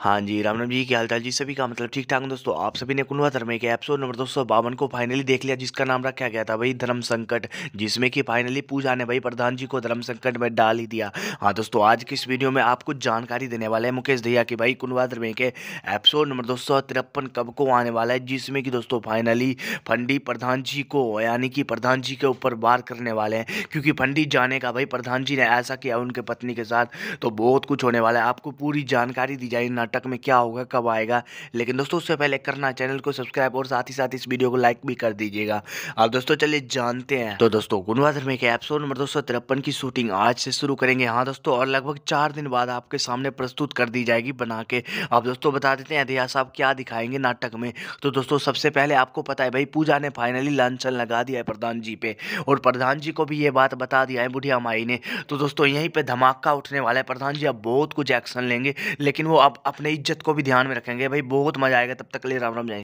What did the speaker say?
हाँ जी राम राम जी क्या हालचाल जी सभी का मतलब ठीक ठाक दोस्तों आप सभी ने कुनवा धर्म के एपिसोड नंबर दो सौ बावन को फाइनली देख लिया जिसका नाम रखा गया था भाई धर्म संकट जिसमें कि फाइनली पूजा ने भाई प्रधान जी को धर्म संकट में डाल ही दिया हाँ दोस्तों आज की इस वीडियो में आपको जानकारी देने वाले हैं मुकेश दहिया की भाई कुनवा धर्म के एपिसोड नंबर दो कब को आने वाला है जिसमें कि दोस्तों फाइनली फंडी प्रधान जी को यानी कि प्रधान जी के ऊपर वार करने वाले हैं क्योंकि फंडी जाने का भाई प्रधान जी ने ऐसा किया उनके पत्नी के साथ तो बहुत कुछ होने वाला है आपको पूरी जानकारी दी जाए कर्नाटक में क्या होगा कब आएगा लेकिन दोस्तों उससे पहले करना चैनल को सब्सक्राइब और साथ ही साथ इस वीडियो को लाइक भी कर दीजिएगा अब दोस्तों चलिए जानते हैं तो दोस्तों गुणवाधर में एपिसोड नंबर दो की शूटिंग आज से शुरू करेंगे हाँ दोस्तों और लगभग चार दिन बाद आपके सामने प्रस्तुत कर दी जाएगी बना के अब दोस्तों बता देते हैं अधया साहब क्या दिखाएंगे नाटक में तो दोस्तों सबसे पहले आपको पता है भाई पूजा ने फाइनली लंचन लगा दिया है प्रधान जी पे और प्रधान जी को भी ये बात बता दिया है बुढ़िया माई ने तो दोस्तों यहीं पे धमाका उठने वाला है प्रधान जी अब बहुत कुछ एक्शन लेंगे लेकिन वो अब अप, अपने इज्जत को भी ध्यान में रखेंगे भाई बहुत मज़ा आएगा तब तक ले राम राम जाएंगे